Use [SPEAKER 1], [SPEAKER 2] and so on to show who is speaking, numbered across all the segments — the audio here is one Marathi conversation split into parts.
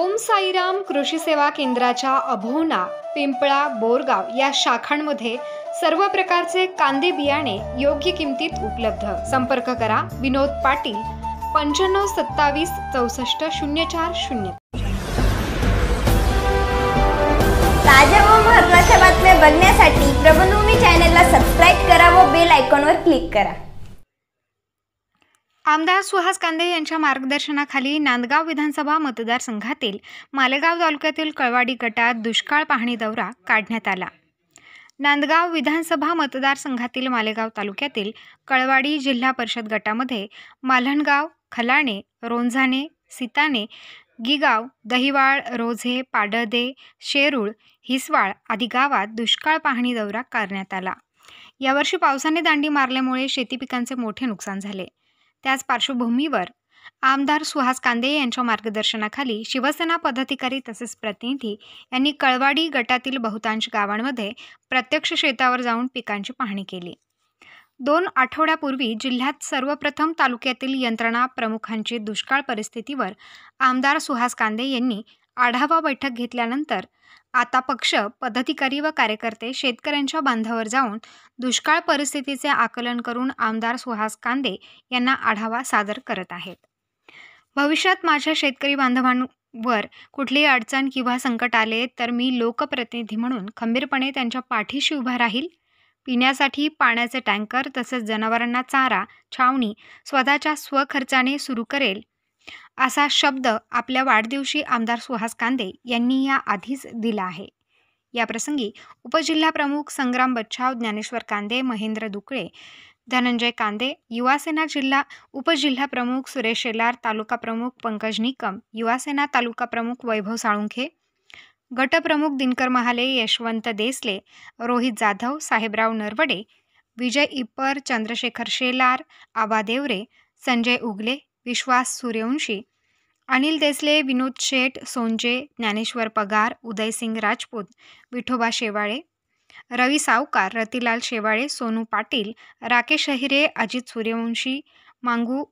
[SPEAKER 1] ओम साईराम कृषी सेवा केंद्राच्या अभोना पिंपळा बोरगाव या शाखांमध्ये सर्व प्रकारचे कांदे बियाणे योग्य किमतीत उपलब्ध संपर्क करा विनोद पाटील पंच्याण्णव सत्तावीस चौसष्ट शून्य चार शून्य ताज्या व महत्वाच्या बातम्या बघण्यासाठी प्रबंधभूमी चॅनलला सबस्क्राईब करा व बेल आयकॉनवर क्लिक करा आमदार सुहास कांदे यांच्या मार्गदर्शनाखाली नांदगाव विधानसभा मतदारसंघातील मालेगाव तालुक्यातील कळवाडी गटात दुष्काळ पाहणी दौरा काढण्यात आला नांदगाव विधानसभा मतदारसंघातील मालेगाव तालुक्यातील कळवाडी जिल्हा परिषद गटामध्ये मालणगाव खलाणे रोंझाणे सिताने गिगाव दहिवाळ रोझे पाडदे शेरूळ हिसवाळ आदी गावात दुष्काळ पाहणी दौरा करण्यात आला यावर्षी पावसाने दांडी मारल्यामुळे शेती पिकांचे मोठे नुकसान झाले त्याच पार्श्वभूमीवर आमदार सुहास कांदे यांच्या मार्गदर्शनाखाली शिवसेना पदाधिकारी तसेच प्रतिनिधी यांनी कळवाडी गटातील बहुतांश गावांमध्ये प्रत्यक्ष शेतावर जाऊन पिकांची पाहणी केली दोन आठवड्यापूर्वी जिल्ह्यात सर्वप्रथम तालुक्यातील यंत्रणा प्रमुखांची दुष्काळ परिस्थितीवर आमदार सुहास कांदे यांनी आढावा बैठक घेतल्यानंतर आता पक्ष पदाधिकारी व कार्यकर्ते शेतकऱ्यांच्या बांधावर जाऊन दुष्काळ परिस्थितीचे आकलन करून आमदार सुहास कांदे यांना आढावा सादर करत आहेत भविष्यात माझ्या शेतकरी बांधवांवर कुठलीही अडचण किंवा संकट आले तर मी लोकप्रतिनिधी म्हणून खंबीरपणे त्यांच्या पाठीशी उभा राहील पिण्यासाठी पाण्याचे टँकर तसेच जनावरांना चारा छावणी स्वतःच्या स्वखर्चाने सुरू करेल असा शब्द आपल्या वाढदिवशी आमदार सुहास कांदे यांनी या आधीच दिला आहे या याप्रसंगी उपजिल्हाप्रमुख संग्राम बच्छाव ज्ञानेश्वर कांदे महेंद्र दुकळे धनंजय कांदे युवासेना जिल्हा उपजिल्हा प्रमुख सुरेश शेलार तालुका प्रमुख पंकज निकम युवासेना तालुका प्रमुख वैभव साळुंखे गटप्रमुख दिनकर महाले यशवंत देसले रोहित जाधव साहेबराव नरवडे विजय इप्पर चंद्रशेखर शेलार आबा देवरे संजय उगले विश्वास सूर्यवंशी अनिल देसले विनोद शेठ सोंजे ज्ञानेश्वर पगार उदयसिंग राजपूत विठोबा शेवाळे रवी सावकार रतिलाल शेवाळे सोनू पाटील राकेश अहिरे अजित सूर्यवंशी मांगू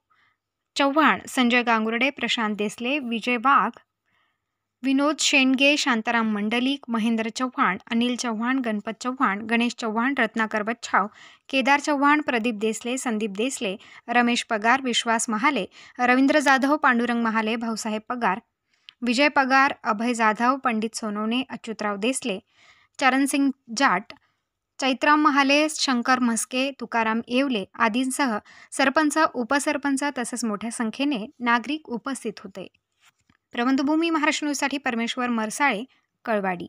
[SPEAKER 1] चव्हाण संजय गांगुर्डे प्रशांत देसले विजय वाघ विनोद शेंडगे शांताराम मंडलिक महेंद्र चव्हाण अनिल चव्हाण गणपत चव्हाण गणेश चव्हाण रत्नाकर बच्छाव केदार चव्हाण प्रदीप देसले संदीप देसले रमेश पगार विश्वास महाले रवींद्र जाधव पांडुरंग महाले भाऊसाहेब पगार विजय पगार अभय जाधव पंडित सोनवणे अच्युतराव देसले चरणसिंग जाट चैत्राम महाले शंकर म्हस्के तुकाराम येवले आदींसह सरपंच उपसरपंच तसंच मोठ्या संख्येने नागरिक उपस्थित होते प्रबंधभूमी महाराष्ट्र न्यूजसाठी परमेश्वर मरसाळे कळवाडी